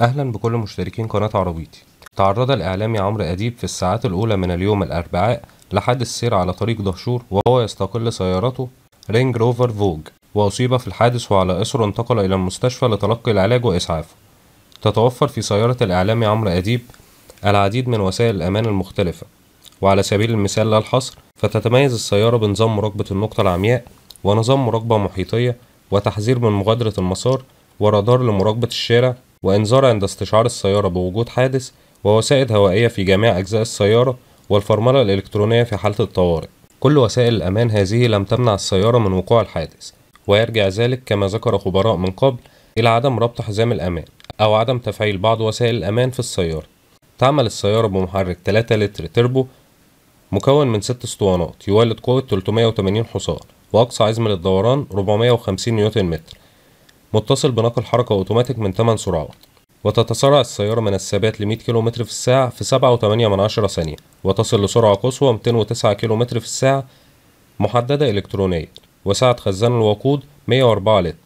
أهلا بكل مشتركين قناة عربيتي تعرض الإعلامي عمرو أديب في الساعات الأولى من اليوم الأربعاء لحادث سير على طريق دهشور وهو يستقل سيارته رينج روفر فوج وأصيب في الحادث وعلى إثره انتقل إلى المستشفى لتلقي العلاج وإسعافه تتوفر في سيارة الإعلامي عمرو أديب العديد من وسائل الأمان المختلفة وعلى سبيل المثال لا الحصر فتتميز السيارة بنظام مراقبة النقطة العمياء ونظام مراقبة محيطية وتحذير من مغادرة المسار ورادار لمراقبة الشارع وإنذار عند استشعار السيارة بوجود حادث ووسائد هوائية في جميع أجزاء السيارة والفرملة الإلكترونية في حالة الطوارئ كل وسائل الأمان هذه لم تمنع السيارة من وقوع الحادث ويرجع ذلك كما ذكر خبراء من قبل إلى عدم ربط حزام الأمان أو عدم تفعيل بعض وسائل الأمان في السيارة تعمل السيارة بمحرك 3 لتر تربو مكون من 6 اسطوانات يولد قوة 380 حصان وأقصى عزم للدوران 450 نيوتن متر متصل بنقل حركة أوتوماتيك من 8 سرعات وتتسارع السيارة من الثبات ل 100 كم في الساعة في 7.8 ثانية وتصل لسرعة قصوى 209 كم في الساعة محددة إلكترونيا وسعة خزان الوقود 104 لتر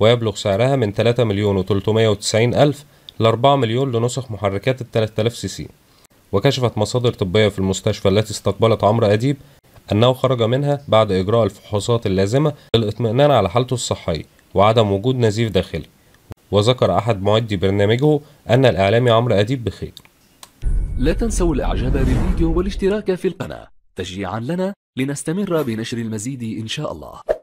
ويبلغ سعرها من 3 مليون و 390 ألف ل 4 مليون لنسخ محركات ال 3000 سي سي وكشفت مصادر طبية في المستشفى التي استقبلت عمرو أديب أنه خرج منها بعد إجراء الفحوصات اللازمة للإطمئنان على حالته الصحية وعدم وجود نزيف داخلي وذكر أحد معدي برنامجه أن الإعلامي عمرو أديب بخير لا تنسوا الإعجاب بالفيديو والاشتراك في القناة تشجيعا لنا لنستمر بنشر المزيد إن شاء الله